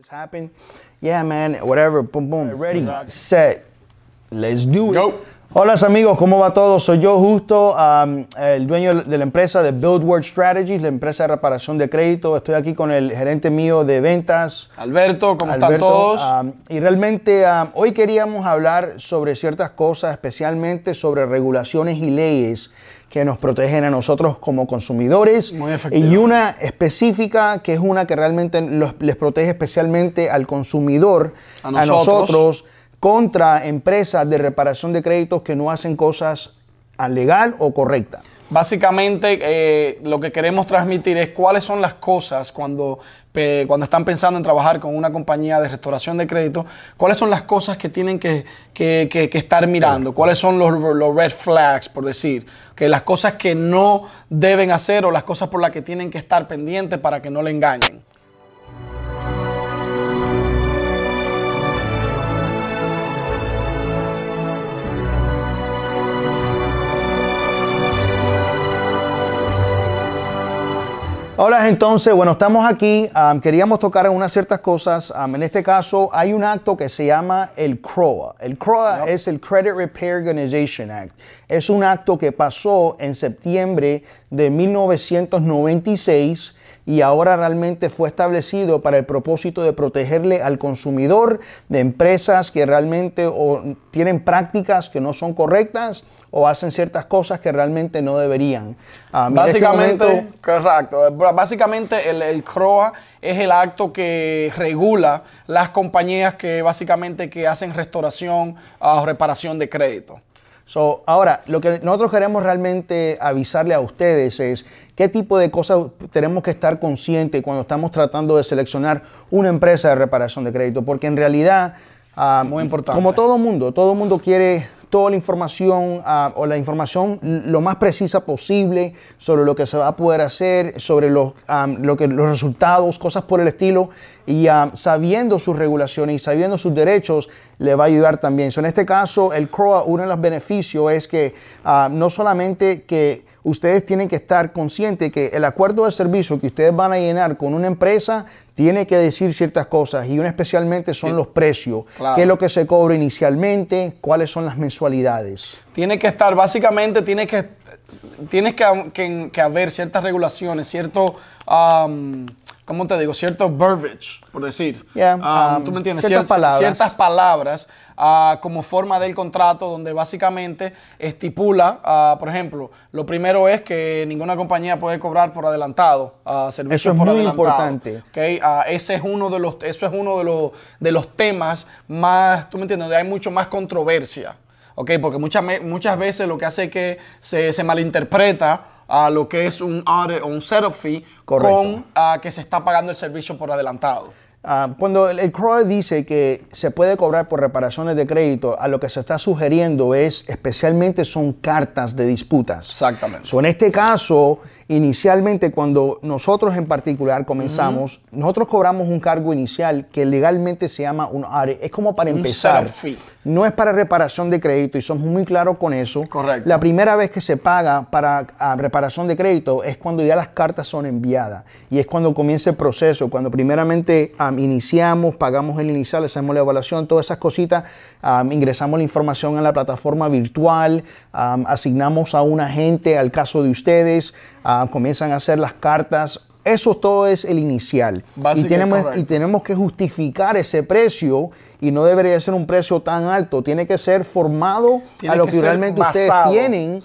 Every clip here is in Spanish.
This happened. Yeah, man, whatever. Boom, boom. Ready, set. Let's do it. Hola amigos, ¿cómo va todo? Soy yo justo, um, el dueño de la empresa de Build World Strategies, la empresa de reparación de crédito. Estoy aquí con el gerente mío de ventas. Alberto, ¿cómo están todos? Um, y realmente um, hoy queríamos hablar sobre ciertas cosas, especialmente sobre regulaciones y leyes que nos protegen a nosotros como consumidores y una específica que es una que realmente les protege especialmente al consumidor, a nosotros. contra empresas de reparación de créditos que no hacen cosas legal o correcta. Básicamente, eh, lo que queremos transmitir es cuáles son las cosas cuando, cuando están pensando en trabajar con una compañía de restauración de crédito, cuáles son las cosas que tienen que, que, que, que estar mirando, cuáles son los, los, red flags, por decir, que las cosas que no deben hacer o las cosas por las que tienen que estar pendientes para que no le engañen. Hola, entonces, bueno, estamos aquí. queríamos tocar algunas unas ciertas cosas. en este caso, hay un acto que se llama el CROA. El CROA es el Credit Repair Organization Act. Es un acto que pasó en septiembre de 1996 y ahora realmente fue establecido para el propósito de protegerle al consumidor de empresas que realmente tienen prácticas que no son correctas o hacen ciertas cosas que realmente no deberían. Ah, este básicamente, correcto. Básicamente el, CROA es el acto que regula las compañías que básicamente que hacen restauración o ah, reparación de crédito. So, ahora, lo que nosotros queremos realmente avisarle a ustedes es qué tipo de cosas tenemos que estar conscientes cuando estamos tratando de seleccionar una empresa de reparación de crédito, porque en realidad, ah, como todo mundo, todo mundo quiere toda la información ah, o la información lo más precisa posible sobre lo que se va a poder hacer, sobre los, ah, lo que, los resultados, cosas por el estilo. Y ah, sabiendo sus regulaciones y sabiendo sus derechos, le va a ayudar también. en este caso, el CROA, uno de los beneficios es que no solamente que ustedes tienen que estar conscientes que el acuerdo de servicio que ustedes van a llenar con una empresa tiene que decir ciertas cosas y una especialmente son los precios, qué es lo que se cobra inicialmente, cuáles son las mensualidades. Tiene que estar, básicamente tiene que, tienes que, haber ciertas regulaciones, cierto... ¿cómo te digo? Cierto verbiage, por decir. Um, um, tú me entiendes, ciertas palabras, ciertas palabras ah, como forma del contrato donde básicamente estipula, ah, por ejemplo, lo primero es que ninguna compañía puede cobrar por adelantado, a ah, servicios eso es muy importante. Okay? ese es uno de los, eso es uno de los, de los temas más, tú me entiendes, donde hay mucho más controversia, ¿ok? Porque muchas, muchas veces lo que hace es que se, se malinterpreta a lo que es un audit o un setup fee con a, ah, que se está pagando el servicio por adelantado. Ah, cuando el, el dice que se puede cobrar por reparaciones de crédito, a lo que se está sugiriendo es, especialmente son cartas de disputas. Exactamente. So, en este caso, Inicialmente, cuando nosotros en particular comenzamos, nosotros cobramos un cargo inicial que legalmente se llama un ARE. Es como para empezar. No es para reparación de crédito y somos muy claros con eso. Correcto. La primera vez que se paga para reparación de crédito es cuando ya las cartas son enviadas y es cuando comienza el proceso. Cuando primeramente iniciamos, pagamos el inicial, hacemos la evaluación, todas esas cositas, ingresamos la información a la plataforma virtual, asignamos a un agente al caso de ustedes comienzan a hacer las cartas. Eso todo es el inicial. y tenemos, y tenemos que justificar ese precio y no debería ser un precio tan alto. Tiene que ser formado a lo que, realmente ustedes tienen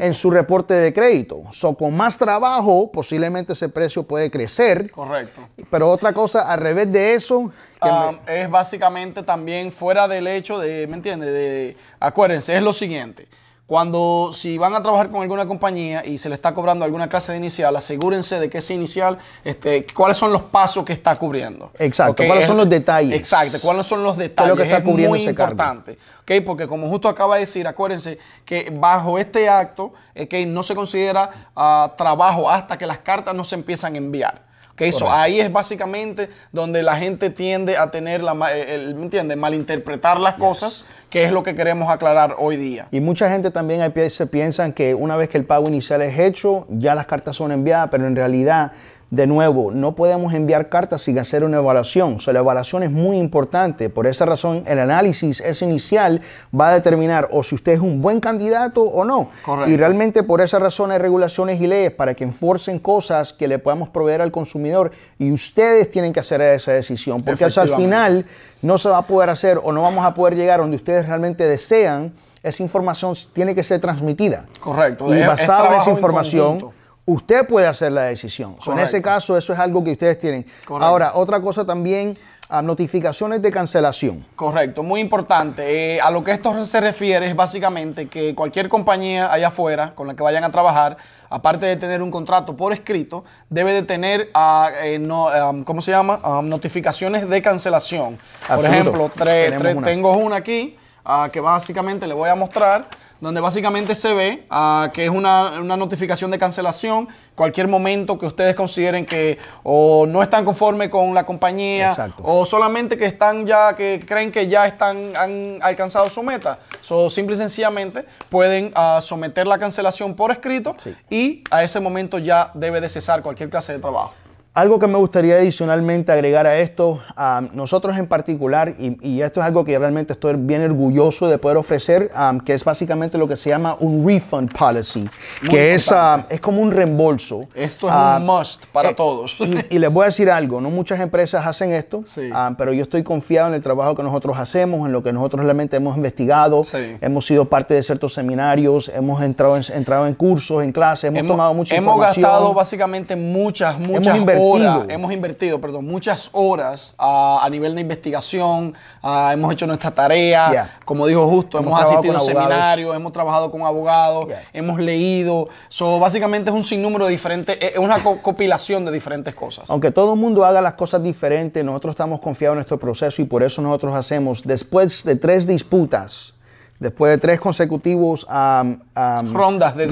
en su reporte de crédito. con más trabajo, posiblemente ese precio puede crecer. Correcto. Pero otra cosa, al revés de eso. Ah, es básicamente también fuera del hecho de, ¿me entiendes? De, acuérdense, es lo siguiente. Cuando, si van a trabajar con alguna compañía y se le está cobrando alguna clase de inicial, asegúrense de que ese inicial, este, cuáles son los pasos que está cubriendo. Exacto, cuáles son los detalles. Exacto, cuáles son los detalles. Lo que está es cubriendo ese importante. ¿Okay? Porque como justo acaba de decir, acuérdense que bajo este acto, eh, no se considera ah, trabajo hasta que las cartas no se empiezan a enviar. Que eso ahí es básicamente donde la gente tiende a tener la, Malinterpretar las cosas, que es lo que queremos aclarar hoy día. Y mucha gente también se piensa que una vez que el pago inicial es hecho, ya las cartas son enviadas, pero en realidad de nuevo, no podemos enviar cartas sin hacer una evaluación. O sea, la evaluación es muy importante. Por esa razón, el análisis es inicial va a determinar o si usted es un buen candidato o no. Correcto. Y realmente por esa razón hay regulaciones y leyes para que enforcen cosas que le podamos proveer al consumidor y ustedes tienen que hacer esa decisión. Porque hasta al final no se va a poder hacer o no vamos a poder llegar donde ustedes realmente desean. Esa información tiene que ser transmitida. Correcto. Y basada en esa información usted puede hacer la decisión. en ese caso, eso es algo que ustedes tienen. Ahora, otra cosa también, ah, notificaciones de cancelación. Correcto, muy importante. Eh, a lo que esto se refiere es básicamente que cualquier compañía allá afuera con la que vayan a trabajar, aparte de tener un contrato por escrito, debe de tener, ah, eh, ¿cómo se llama? notificaciones de cancelación. Por ejemplo, tengo una aquí ah, que básicamente le voy a mostrar donde básicamente se ve ah, que es una, una, notificación de cancelación, cualquier momento que ustedes consideren que o no están conforme con la compañía o solamente que están ya, que creen que ya están, han alcanzado su meta. So, simple y sencillamente pueden ah, someter la cancelación por escrito y a ese momento ya debe de cesar cualquier clase de trabajo. Algo que me gustaría adicionalmente agregar a esto, a nosotros en particular, y, esto es algo que realmente estoy bien orgulloso de poder ofrecer, que es básicamente lo que se llama un refund policy, que es, es, como un reembolso. Esto es un must para eh, todos. Y, les voy a decir algo, no muchas empresas hacen esto, pero yo estoy confiado en el trabajo que nosotros hacemos, en lo que nosotros realmente hemos investigado, hemos sido parte de ciertos seminarios, hemos entrado en, entrado en cursos, en clases, hemos, tomado mucha hemos Hemos gastado básicamente muchas, muchas hemos invertido, perdón, muchas horas ah, a, nivel de investigación, ah, hemos hecho nuestra tarea, como dijo Justo, hemos, asistido a seminarios, hemos trabajado con abogados, hemos leído. So, básicamente es un sinnúmero de diferentes, e-, es una copilación compilación de diferentes cosas. Aunque todo el mundo haga las cosas diferentes, nosotros estamos confiados en nuestro proceso y por eso nosotros hacemos, después de tres disputas, después de tres consecutivos rondas de,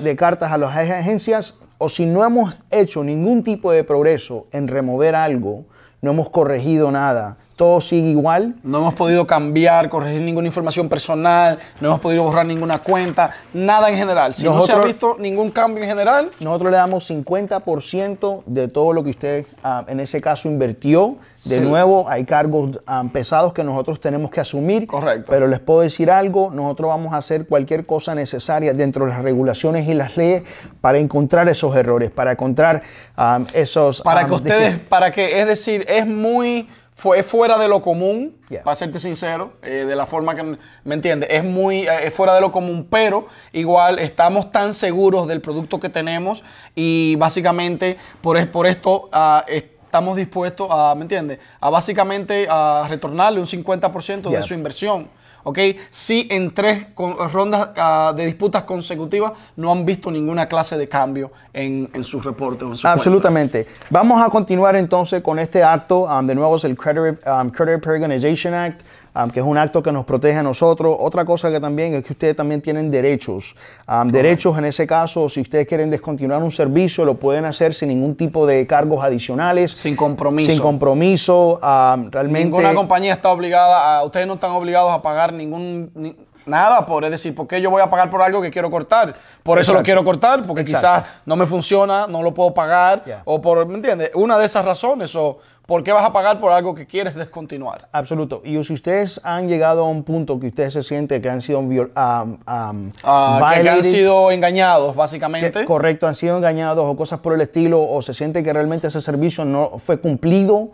de, cartas a las agencias, o si no hemos hecho ningún tipo de progreso en remover algo, no hemos corregido nada, todo sigue igual. No hemos podido cambiar, corregir ninguna información personal, no hemos podido borrar ninguna cuenta, nada en general. Si no se ha visto ningún cambio en general. Nosotros le damos 50% de todo lo que usted ah, en ese caso invirtió. De nuevo, hay cargos ah, pesados que nosotros tenemos que asumir. Correcto. Pero les puedo decir algo, nosotros vamos a hacer cualquier cosa necesaria dentro de las regulaciones y las leyes para encontrar esos errores, para encontrar ah, esos... Para que ustedes, para que, es decir, es muy fue fuera de lo común, para serte sincero, eh, de la forma que, ¿me entiende Es muy, eh, fuera de lo común, pero igual estamos tan seguros del producto que tenemos y básicamente por, por esto ah, estamos dispuestos a, ¿me entiende A básicamente a retornarle un 50% de su inversión. ¿ok? si en tres rondas ah, de disputas consecutivas no han visto ninguna clase de cambio en, sus reportes. Absolutamente. Vamos a continuar entonces con este acto. Um, de nuevo es el Credit, um, Act. Um, que es un acto que nos protege a nosotros. Otra cosa que también es que ustedes también tienen derechos. Um, derechos en ese caso, si ustedes quieren descontinuar un servicio, lo pueden hacer sin ningún tipo de cargos adicionales. Sin compromiso. Sin compromiso. Um, realmente. Ninguna compañía está obligada a, ustedes no están obligados a pagar ningún... nada por, es decir, ¿por qué yo voy a pagar por algo que quiero cortar? Por eso lo quiero cortar, porque quizás no me funciona, no lo puedo pagar, o por, ¿me entiendes? Una de esas razones, o ¿Por qué vas a pagar por algo que quieres descontinuar? Absoluto. Y si ustedes han llegado a un punto que ustedes se sienten que han sido ah, ah, ah, que han sido engañados, básicamente. correcto, han sido engañados o cosas por el estilo, o se siente que realmente ese servicio no fue cumplido.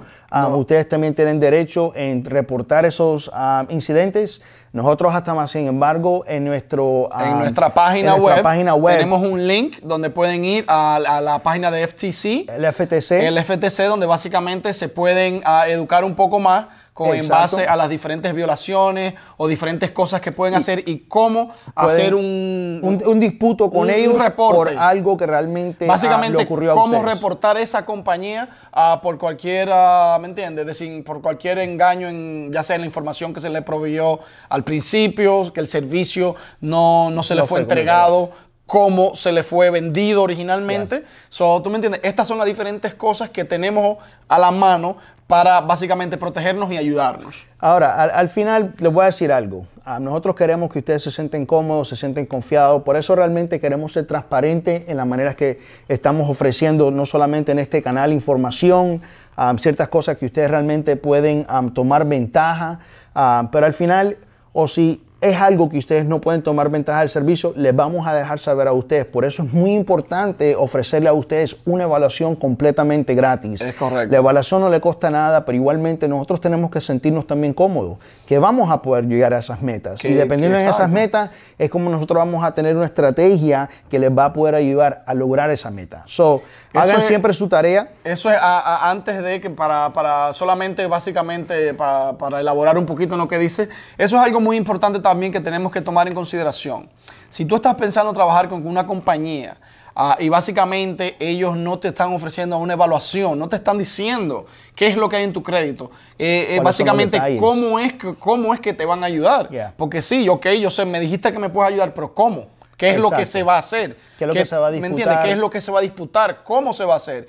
Ustedes también tienen derecho en reportar esos incidentes. Nosotros hasta más, sin embargo, en nuestro en nuestra página, web, página web tenemos un link donde pueden ir a, a la página de FTC, el FTC, el FTC donde básicamente se se pueden ah, educar un poco más con, en base a las diferentes violaciones o diferentes cosas que pueden hacer y cómo hacer un, un, disputo con ellos por algo que realmente ah, Básicamente, le ocurrió a cómo reportar esa compañía ah, por cualquier, ¿me entiendes? Decir, por cualquier engaño, en, ya sea en la información que se le proveyó al principio, que el servicio no, no se le fue entregado cómo se le fue vendido originalmente. So, ¿Tú me entiendes? Estas son las diferentes cosas que tenemos a la mano para básicamente protegernos y ayudarnos. Ahora, al, final les voy a decir algo. Nosotros queremos que ustedes se sienten cómodos, se sienten confiados. Por eso realmente queremos ser transparentes en las maneras que estamos ofreciendo, no solamente en este canal, información, ah, ciertas cosas que ustedes realmente pueden ah, tomar ventaja. Ah, pero al final, o si es algo que ustedes no pueden tomar ventaja del servicio, les vamos a dejar saber a ustedes. Por eso es muy importante ofrecerle a ustedes una evaluación completamente gratis. Es correcto. La evaluación no le cuesta nada, pero igualmente nosotros tenemos que sentirnos también cómodos, que vamos a poder llegar a esas metas. y dependiendo de esas metas, es como nosotros vamos a tener una estrategia que les va a poder ayudar a lograr esa meta. So, hagan siempre su tarea. Eso es antes de que para, solamente, básicamente, para, elaborar un poquito lo que dice. Eso es algo muy importante también que tenemos que tomar en consideración. Si tú estás pensando trabajar con una compañía ah, y básicamente ellos no te están ofreciendo una evaluación, no te están diciendo qué es lo que hay en tu crédito, eh, eh, básicamente cómo es, que, cómo es que te van a ayudar. Porque sí, ok, yo sé, me dijiste que me puedes ayudar, pero ¿cómo? ¿Qué es lo que se va a hacer? ¿Qué es lo que se va a disputar? ¿Me entiendes? ¿Qué es lo que se va a disputar? ¿Cómo se va a hacer?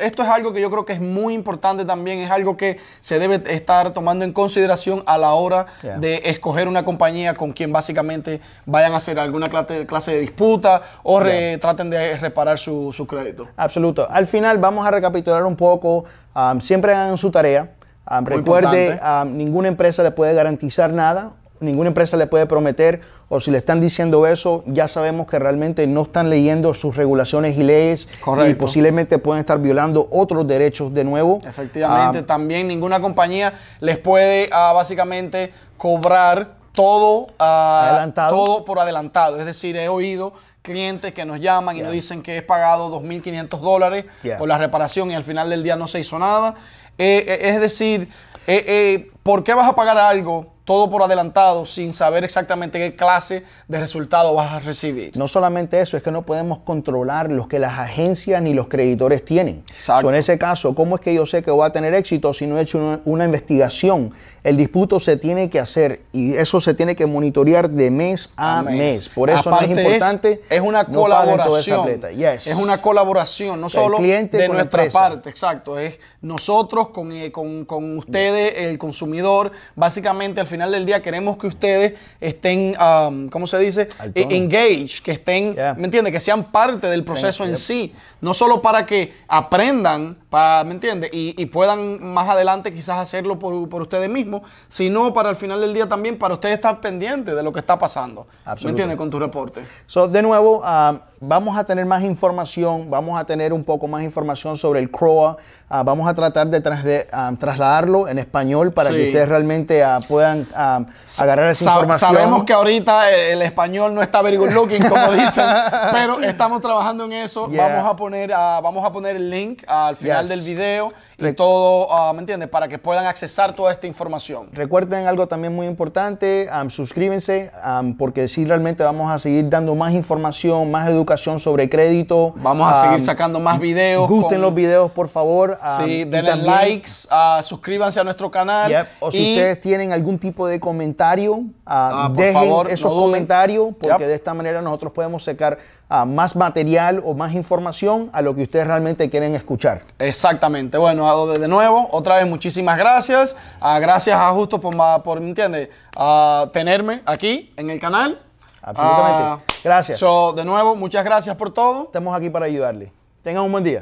esto es algo que yo creo que es muy importante también, es algo que se debe estar tomando en consideración a la hora de escoger una compañía con quien básicamente vayan a hacer alguna clase, de disputa o traten de reparar su, crédito. Absoluto. Al final vamos a recapitular un poco. Um, siempre hagan su tarea. Um, recuerde, um, ninguna empresa le puede garantizar nada ninguna empresa le puede prometer o si le están diciendo eso, ya sabemos que realmente no están leyendo sus regulaciones y leyes y posiblemente pueden estar violando otros derechos de nuevo. Efectivamente, ah, también ninguna compañía les puede ah, básicamente cobrar todo, ah, todo por adelantado. Es decir, he oído clientes que nos llaman y nos dicen que he pagado 2.500 dólares por la reparación y al final del día no se hizo nada. Eh, eh, es decir, eh, ¿por qué vas a pagar algo todo por adelantado sin saber exactamente qué clase de resultado vas a recibir. No solamente eso, es que no podemos controlar lo que las agencias ni los creditores tienen. Exacto. en ese caso, ¿cómo es que yo sé que voy a tener éxito si no he hecho una, investigación? El disputo se tiene que hacer y eso se tiene que monitorear de mes a, mes. Por eso es importante. Es, una colaboración. Es una colaboración, no solo de nuestra parte, exacto. Es nosotros eh, con, ustedes, el consumidor, básicamente al final final del día queremos que ustedes estén, um, ¿cómo se dice? E, engaged, que estén, ¿me entiendes? Que sean parte del proceso en sí. No solo para que aprendan Pa, ¿Me entiendes? Y, y, puedan más adelante quizás hacerlo por, por, ustedes mismos, sino para el final del día también, para ustedes estar pendientes de lo que está pasando. ¿Me entiendes? Con tu reporte. So, de nuevo, ah, vamos a tener más información, vamos a tener un poco más información sobre el CROA, ah, vamos a tratar de ah, trasladarlo en español para que ustedes realmente puedan agarrar esa información. Sabemos que ahorita el, español no está very good looking, como dicen, pero estamos trabajando en eso. Vamos, a poner, vamos a poner el link al final del video y todo, ah, ¿me entiendes? Para que puedan accesar toda esta información. Recuerden algo también muy importante, suscríbanse, suscríbense porque sí realmente vamos a seguir dando más información, más educación sobre crédito. Vamos a seguir sacando más videos. Gusten los videos, por favor. sí, denle likes, ah, suscríbanse a nuestro canal. O si ustedes tienen algún tipo de comentario, ah, dejen esos comentarios porque de esta manera nosotros podemos sacar a más material o más información a lo que ustedes realmente quieren escuchar. Exactamente. Bueno, de nuevo, otra vez muchísimas gracias. Ah, gracias a Justo por, por ¿entiendes? a tenerme aquí en el canal. Absolutamente. Ah, gracias. So, de nuevo, muchas gracias por todo. Estamos aquí para ayudarle. tenga un buen día.